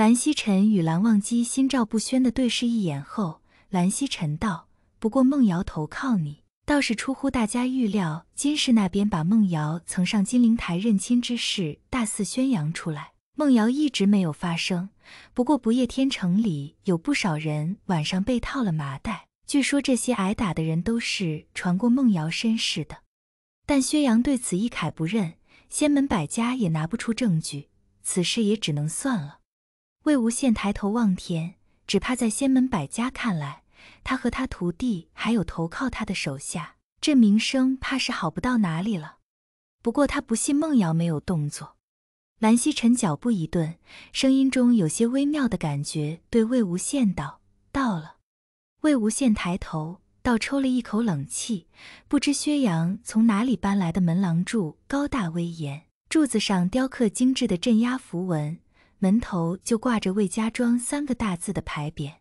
蓝曦臣与蓝忘机心照不宣地对视一眼后，蓝曦臣道：“不过梦瑶投靠你倒是出乎大家预料。金氏那边把梦瑶曾上金陵台认亲之事大肆宣扬出来，梦瑶一直没有发声。不过不夜天城里有不少人晚上被套了麻袋，据说这些挨打的人都是传过梦瑶身世的。但薛洋对此一概不认，仙门百家也拿不出证据，此事也只能算了。”魏无羡抬头望天，只怕在仙门百家看来，他和他徒弟还有投靠他的手下，这名声怕是好不到哪里了。不过他不信孟瑶没有动作。蓝曦臣脚步一顿，声音中有些微妙的感觉，对魏无羡道：“到了。”魏无羡抬头，倒抽了一口冷气，不知薛洋从哪里搬来的门廊柱，高大威严，柱子上雕刻精致的镇压符文。门头就挂着“魏家庄”三个大字的牌匾。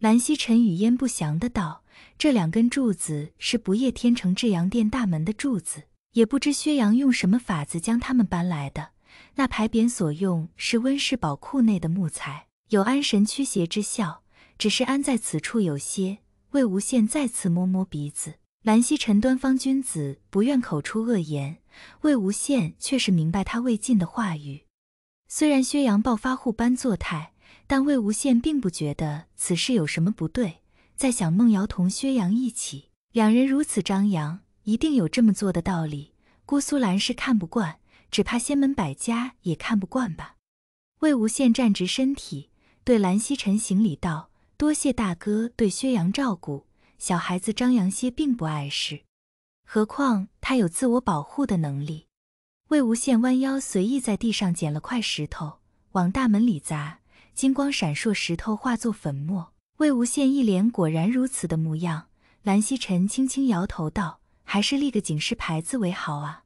蓝曦臣语焉不详的道：“这两根柱子是不夜天城至阳殿大门的柱子，也不知薛洋用什么法子将他们搬来的。那牌匾所用是温氏宝库内的木材，有安神驱邪之效，只是安在此处有些。”魏无羡再次摸摸鼻子。蓝曦臣端方君子，不愿口出恶言。魏无羡却是明白他未尽的话语。虽然薛洋暴发户般作态，但魏无羡并不觉得此事有什么不对，在想孟瑶同薛洋一起，两人如此张扬，一定有这么做的道理。姑苏蓝是看不惯，只怕仙门百家也看不惯吧。魏无羡站直身体，对蓝曦臣行礼道：“多谢大哥对薛洋照顾，小孩子张扬些并不碍事，何况他有自我保护的能力。”魏无羡弯腰随意在地上捡了块石头，往大门里砸，金光闪烁，石头化作粉末。魏无羡一脸果然如此的模样，蓝曦臣轻轻摇头道：“还是立个警示牌子为好啊。”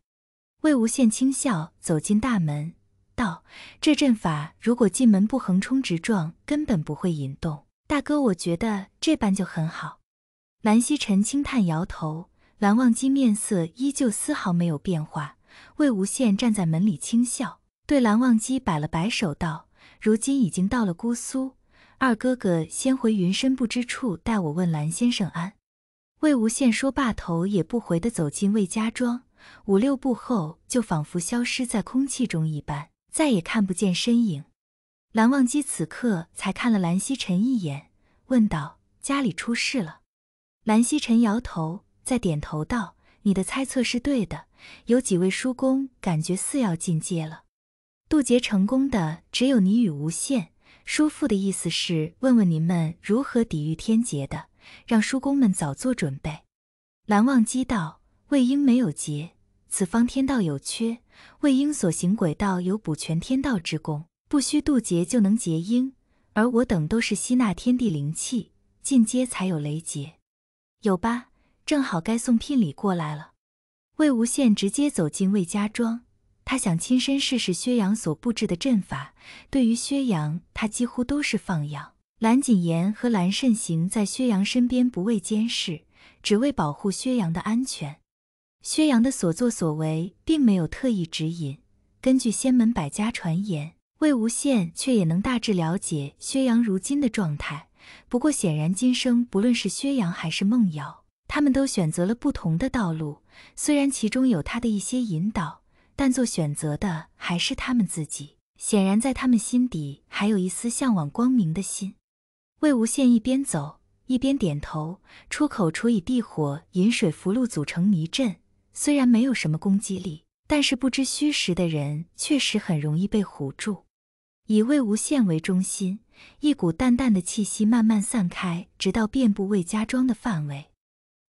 魏无羡轻笑，走进大门道：“这阵法如果进门不横冲直撞，根本不会引动。大哥，我觉得这般就很好。”蓝曦臣轻叹摇头，蓝忘机面色依旧丝毫没有变化。魏无羡站在门里轻笑，对蓝忘机摆了摆手，道：“如今已经到了姑苏，二哥哥先回云深不知处，代我问蓝先生安。”魏无羡说罢，头也不回地走进魏家庄，五六步后就仿佛消失在空气中一般，再也看不见身影。蓝忘机此刻才看了蓝曦臣一眼，问道：“家里出事了？”蓝曦臣摇头，再点头道。你的猜测是对的，有几位叔公感觉似要进阶了，渡劫成功的只有你与无限。叔父的意思是问问您们如何抵御天劫的，让叔公们早做准备。蓝忘机道：“魏婴没有劫，此方天道有缺，魏婴所行轨道有补全天道之功，不需渡劫就能结婴。而我等都是吸纳天地灵气，进阶才有雷劫，有吧？”正好该送聘礼过来了，魏无羡直接走进魏家庄，他想亲身试试薛洋所布置的阵法。对于薛洋，他几乎都是放养。蓝谨言和蓝慎行在薛洋身边不畏监视，只为保护薛洋的安全。薛洋的所作所为并没有特意指引，根据仙门百家传言，魏无羡却也能大致了解薛洋如今的状态。不过显然，今生不论是薛洋还是孟瑶。他们都选择了不同的道路，虽然其中有他的一些引导，但做选择的还是他们自己。显然，在他们心底还有一丝向往光明的心。魏无羡一边走一边点头，出口处以地火引水符箓组成迷阵，虽然没有什么攻击力，但是不知虚实的人确实很容易被唬住。以魏无羡为中心，一股淡淡的气息慢慢散开，直到遍布魏家庄的范围。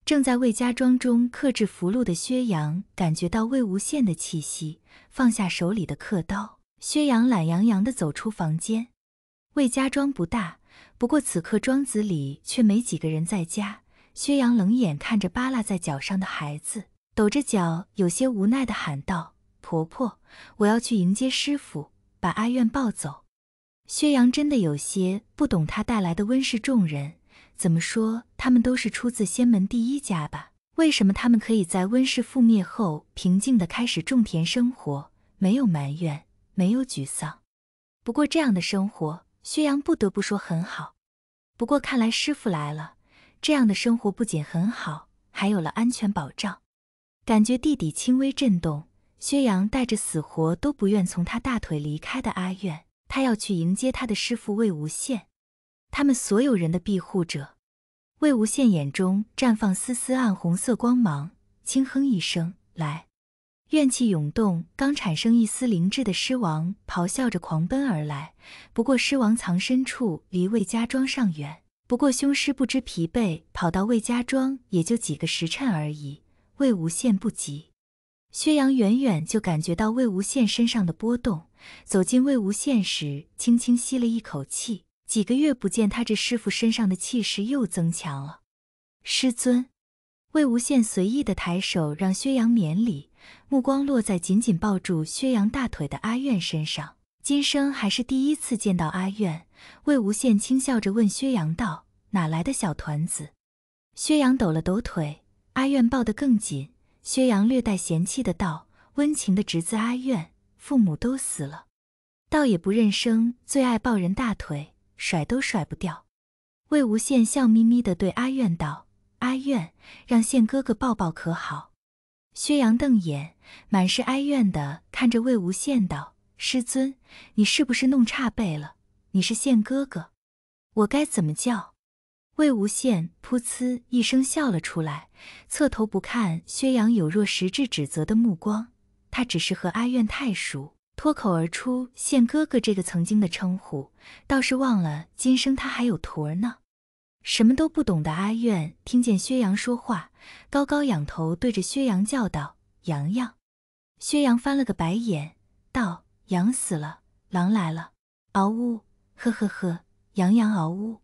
正在魏家庄中克制符箓的薛洋，感觉到魏无羡的气息，放下手里的刻刀。薛洋懒洋洋地走出房间。魏家庄不大，不过此刻庄子里却没几个人在家。薛洋冷眼看着扒拉在脚上的孩子，抖着脚，有些无奈地喊道：“婆婆，我要去迎接师傅，把阿苑抱走。”薛洋真的有些不懂他带来的温氏众人。怎么说，他们都是出自仙门第一家吧？为什么他们可以在温室覆灭后平静地开始种田生活，没有埋怨，没有沮丧？不过这样的生活，薛洋不得不说很好。不过看来师傅来了，这样的生活不仅很好，还有了安全保障。感觉地底轻微震动，薛洋带着死活都不愿从他大腿离开的阿苑，他要去迎接他的师傅魏无羡。他们所有人的庇护者，魏无羡眼中绽放丝丝暗红色光芒，轻哼一声：“来！”怨气涌动，刚产生一丝灵智的狮王咆哮着狂奔而来。不过，狮王藏身处离魏家庄尚远。不过，凶狮不知疲惫，跑到魏家庄也就几个时辰而已。魏无羡不急，薛洋远远就感觉到魏无羡身上的波动，走进魏无羡时，轻轻吸了一口气。几个月不见，他这师傅身上的气势又增强了。师尊，魏无羡随意的抬手让薛洋免礼，目光落在紧紧抱住薛洋大腿的阿苑身上。今生还是第一次见到阿苑。魏无羡轻笑着问薛洋道：“哪来的小团子？”薛洋抖了抖腿，阿苑抱得更紧。薛洋略带嫌弃的道：“温情的侄子阿苑，父母都死了，倒也不认生，最爱抱人大腿。”甩都甩不掉，魏无羡笑眯眯地对阿苑道：“阿苑，让羡哥哥抱抱可好？”薛洋瞪眼，满是哀怨地看着魏无羡道：“师尊，你是不是弄差辈了？你是羡哥哥，我该怎么叫？”魏无羡噗呲一声笑了出来，侧头不看薛洋有若实质指责的目光，他只是和阿苑太熟。脱口而出，“现哥哥”这个曾经的称呼，倒是忘了今生他还有徒儿呢。什么都不懂的阿苑听见薛洋说话，高高仰头对着薛洋叫道：“洋洋！”薛洋翻了个白眼，道：“羊死了，狼来了。”嗷呜！呵呵呵，洋洋嗷呜！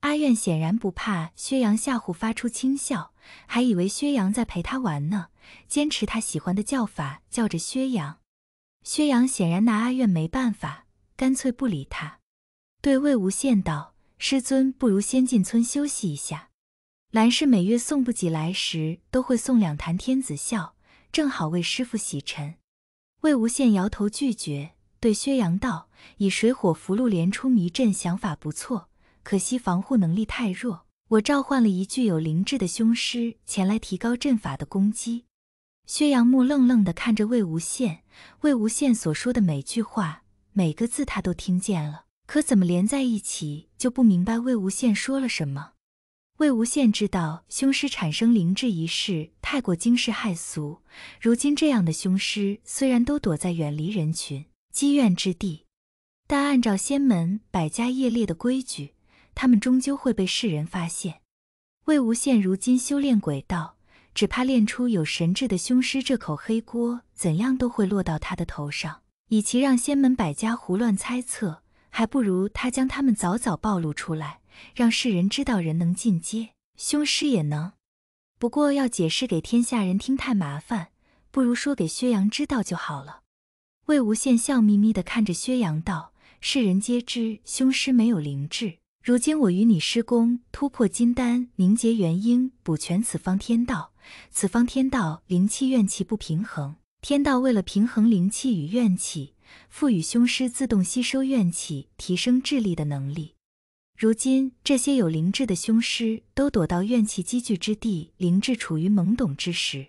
阿苑显然不怕薛洋吓唬，发出轻笑，还以为薛洋在陪他玩呢，坚持他喜欢的叫法，叫着薛洋。薛洋显然拿阿苑没办法，干脆不理他，对魏无羡道：“师尊，不如先进村休息一下。兰氏每月送不几来时，都会送两坛天子笑，正好为师傅洗尘。”魏无羡摇头拒绝，对薛洋道：“以水火符箓连出迷阵，想法不错，可惜防护能力太弱。我召唤了一具有灵智的凶狮前来，提高阵法的攻击。”薛阳木愣愣地看着魏无羡，魏无羡所说的每句话、每个字，他都听见了，可怎么连在一起就不明白魏无羡说了什么。魏无羡知道凶尸产生灵智一事太过惊世骇俗，如今这样的凶尸虽然都躲在远离人群、积怨之地，但按照仙门百家业列的规矩，他们终究会被世人发现。魏无羡如今修炼鬼道。只怕练出有神智的凶尸，这口黑锅怎样都会落到他的头上。与其让仙门百家胡乱猜测，还不如他将他们早早暴露出来，让世人知道人能进阶，凶尸也能。不过要解释给天下人听太麻烦，不如说给薛阳知道就好了。魏无羡笑眯眯地看着薛洋道：“世人皆知凶尸没有灵智。”如今我与你师公突破金丹，凝结元婴，补全此方天道。此方天道灵气怨气不平衡，天道为了平衡灵气与怨气，赋予凶师自动吸收怨气、提升智力的能力。如今这些有灵智的凶师都躲到怨气积聚之地，灵智处于懵懂之时。